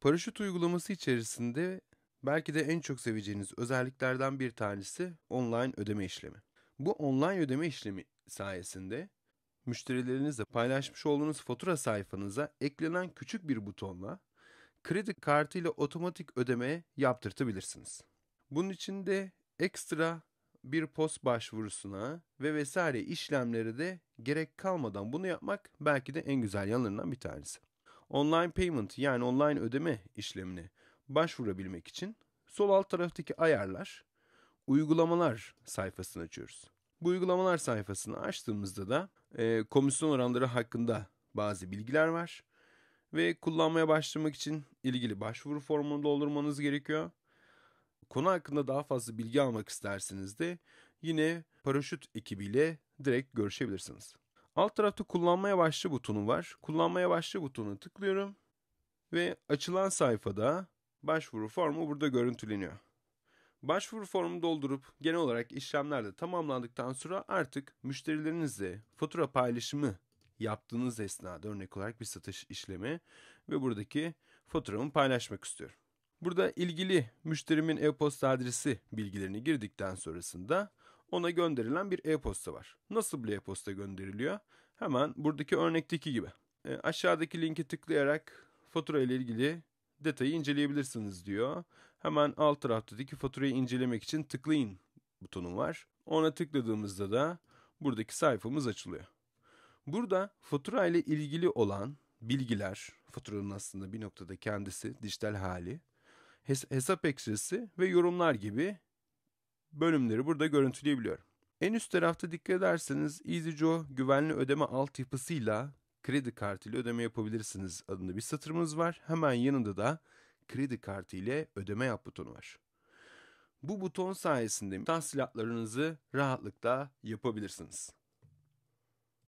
Paraşüt uygulaması içerisinde belki de en çok seveceğiniz özelliklerden bir tanesi online ödeme işlemi. Bu online ödeme işlemi sayesinde müşterilerinizle paylaşmış olduğunuz fatura sayfanıza eklenen küçük bir butonla kredi kartıyla otomatik ödeme yaptırtabilirsiniz. Bunun için de ekstra bir post başvurusuna ve vesaire işlemlere de gerek kalmadan bunu yapmak belki de en güzel yanlarından bir tanesi online payment yani online ödeme işlemini başvurabilmek için sol alt taraftaki ayarlar, uygulamalar sayfasını açıyoruz. Bu uygulamalar sayfasını açtığımızda da e, komisyon oranları hakkında bazı bilgiler var. Ve kullanmaya başlamak için ilgili başvuru formunu doldurmanız gerekiyor. Konu hakkında daha fazla bilgi almak isterseniz de yine Paraşüt ekibiyle direkt görüşebilirsiniz. Alt tarafta kullanmaya başla butonu var. Kullanmaya başla butonuna tıklıyorum. Ve açılan sayfada başvuru formu burada görüntüleniyor. Başvuru formu doldurup genel olarak işlemler de tamamlandıktan sonra artık müşterilerinizle fatura paylaşımı yaptığınız esnada örnek olarak bir satış işlemi ve buradaki faturamı paylaşmak istiyorum. Burada ilgili müşterimin e-posta adresi bilgilerini girdikten sonrasında ona gönderilen bir e-posta var. Nasıl bir e-posta gönderiliyor? Hemen buradaki örnekteki gibi. E, aşağıdaki linki tıklayarak fatura ile ilgili detayı inceleyebilirsiniz diyor. Hemen alt taraftaki faturayı incelemek için tıklayın butonu var. Ona tıkladığımızda da buradaki sayfamız açılıyor. Burada fatura ile ilgili olan bilgiler, faturanın aslında bir noktada kendisi, dijital hali, hesap ekstresi ve yorumlar gibi bölümleri burada görüntüleyebiliyorum. En üst tarafta dikkat ederseniz EasyJo güvenli ödeme altyapısıyla kredi kartıyla ödeme yapabilirsiniz adında bir satırımız var. Hemen yanında da kredi kartı ile ödeme yap butonu var. Bu buton sayesinde tahsilatlarınızı rahatlıkla yapabilirsiniz.